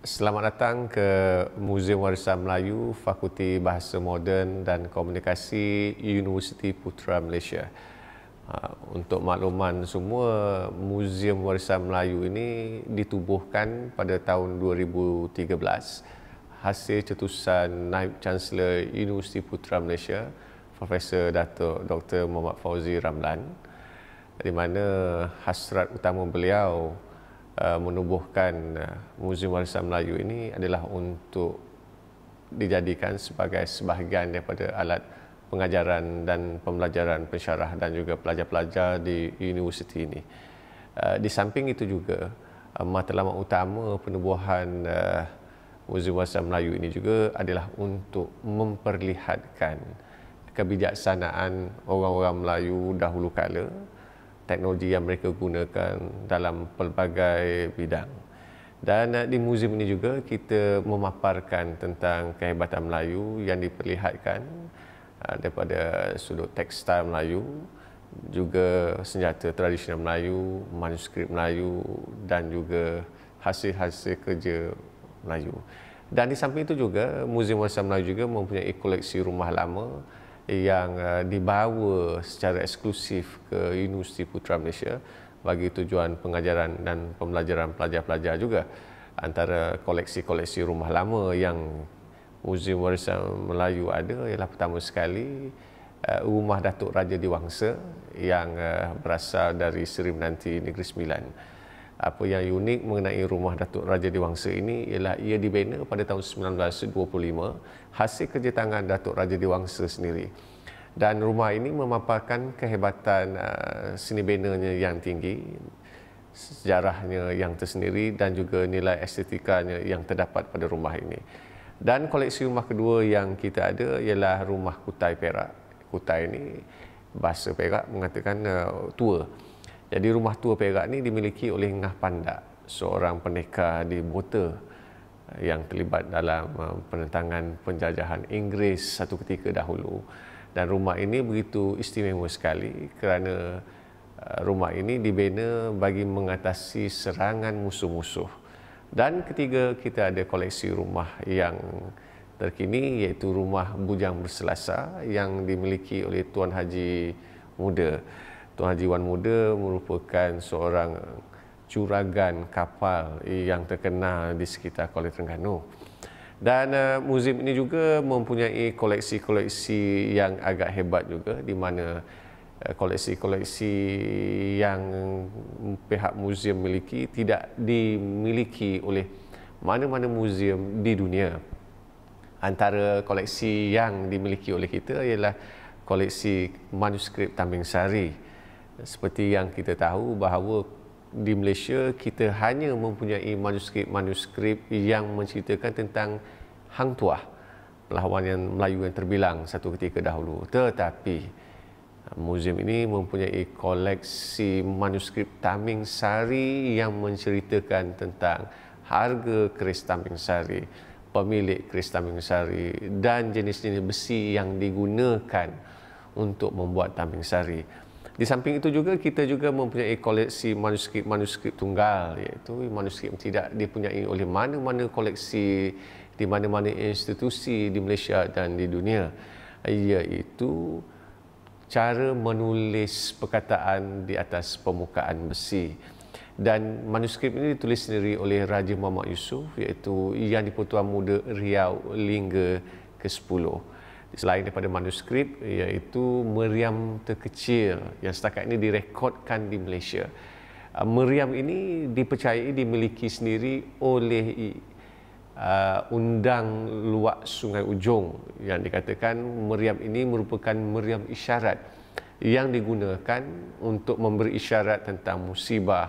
Selamat datang ke Museum Warisan Melayu, Fakulti Bahasa Moden dan Komunikasi Universiti Putra Malaysia. Ah, untuk makluman semua, Museum Warisan Melayu ini ditubuhkan pada tahun 2013 hasil cetusan Naib Chancellor Universiti Putra Malaysia, Profesor Dato' Dr. Muhammad Fauzi Ramlan di mana hasrat utama beliau Uh, menubuhkan uh, Muzium Warisan Melayu ini adalah untuk dijadikan sebagai sebahagian daripada alat pengajaran dan pembelajaran pensyarah dan juga pelajar-pelajar di universiti ini. Uh, di samping itu juga, matlamat utama penubuhan Muzium Warisan Melayu ini juga adalah untuk memperlihatkan kebijaksanaan orang-orang Melayu dahulu kala teknologi yang mereka gunakan dalam pelbagai bidang. Dan eh, di muzium ini juga kita memaparkan tentang kehebatan Melayu yang diperlihatkan eh, daripada sudut tekstil Melayu, juga senjata tradisional Melayu, manuskrip Melayu dan juga hasil-hasil kerja Melayu. Dan di samping itu juga, Muzium Warisan Melayu juga mempunyai koleksi rumah lama yang eh, dibawa secara eksklusif ke Universiti Putra Malaysia bagi tujuan pengajaran dan pembelajaran pelajar-pelajar juga antara koleksi-koleksi rumah lama yang Museum Warisan Melayu ada ialah pertama sekali eh, rumah Datuk Raja Diwangsa yang eh, berasal dari Seri Menanti Negeri Sembilan apa yang unik mengenai rumah Datuk Raja Diwangsa ini ialah ia dibina pada tahun 1925 hasil kerja tangan Datuk Raja Diwangsa sendiri dan rumah ini memaparkan kehebatan uh, seni binanya yang tinggi sejarahnya yang tersendiri dan juga nilai estetikanya yang terdapat pada rumah ini dan koleksi rumah kedua yang kita ada ialah rumah Kutai Perak Kutai ini bahasa Perak mengatakan uh, tua jadi rumah tua Perak ni dimiliki oleh Ngah Panda, seorang peneka di Bota eh, yang terlibat dalam eh, penentangan penjajahan Inggeris satu ketika dahulu. Dan rumah ini begitu istimewa sekali kerana eh, rumah ini dibina bagi mengatasi serangan musuh-musuh. Dan ketiga, kita ada koleksi rumah yang terkini iaitu rumah Bujang Berselasa yang dimiliki oleh Tuan Haji Muda. Tuan Haji Wan Muda merupakan seorang curagan kapal yang terkenal di sekitar Kuala Terengganu. Dan uh, eh, muzium ini juga mempunyai koleksi-koleksi yang agak hebat juga di mana eh, koleksi-koleksi yang pihak muzium miliki tidak dimiliki oleh mana-mana muzium di dunia. Antara koleksi yang dimiliki oleh kita ialah koleksi manuskrip Tambing Sari seperti yang kita tahu bahawa di Malaysia kita hanya mempunyai manuskrip-manuskrip yang menceritakan tentang Hang Tuah pelawan yang Melayu yang terbilang satu ketika dahulu tetapi uh, muzium ini mempunyai koleksi manuskrip Taming Sari yang menceritakan tentang harga keris Taming Sari pemilik keris Taming Sari dan jenis-jenis besi yang digunakan untuk membuat Taming Sari. Di samping itu juga kita juga mempunyai koleksi manuskrip-manuskrip tunggal iaitu manuskrip tidak dipunyai oleh mana-mana koleksi di mana-mana institusi di Malaysia dan di dunia iaitu cara menulis perkataan di atas permukaan besi dan manuskrip ini ditulis sendiri oleh Raja Muhammad Yusuf iaitu yang di Pertuan Muda Riau Lingga ke-10 selain daripada manuskrip iaitu meriam terkecil yang setakat ini direkodkan di Malaysia. Ah, meriam ini dipercayai dimiliki sendiri oleh ah, undang luak Sungai Ujong yang dikatakan meriam ini merupakan meriam isyarat yang digunakan untuk memberi isyarat tentang musibah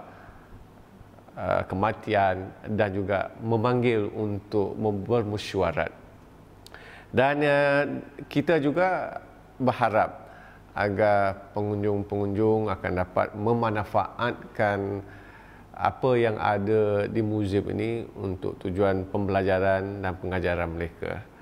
ah, kematian dan juga memanggil untuk membuat bermesyuarat. Dan uh, kita juga berharap agar pengunjung-pengunjung akan dapat memanfaatkan apa yang ada di muzium ini untuk tujuan pembelajaran dan pengajaran mereka.